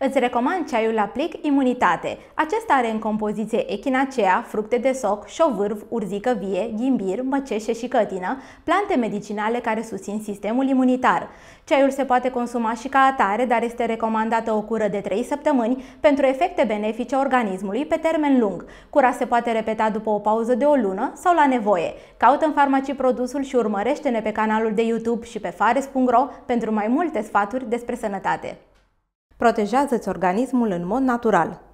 Îți recomand ceaiul Aplic Imunitate. Acesta are în compoziție echinacea, fructe de soc, șovârv, urzică vie, ghimbir, măceșe și cătină, plante medicinale care susțin sistemul imunitar. Ceaiul se poate consuma și ca atare, dar este recomandată o cură de 3 săptămâni pentru efecte benefice organismului pe termen lung. Cura se poate repeta după o pauză de o lună sau la nevoie. Caută în farmacii produsul și urmărește-ne pe canalul de YouTube și pe fares.ro pentru mai multe sfaturi despre sănătate protejează-ți organismul în mod natural.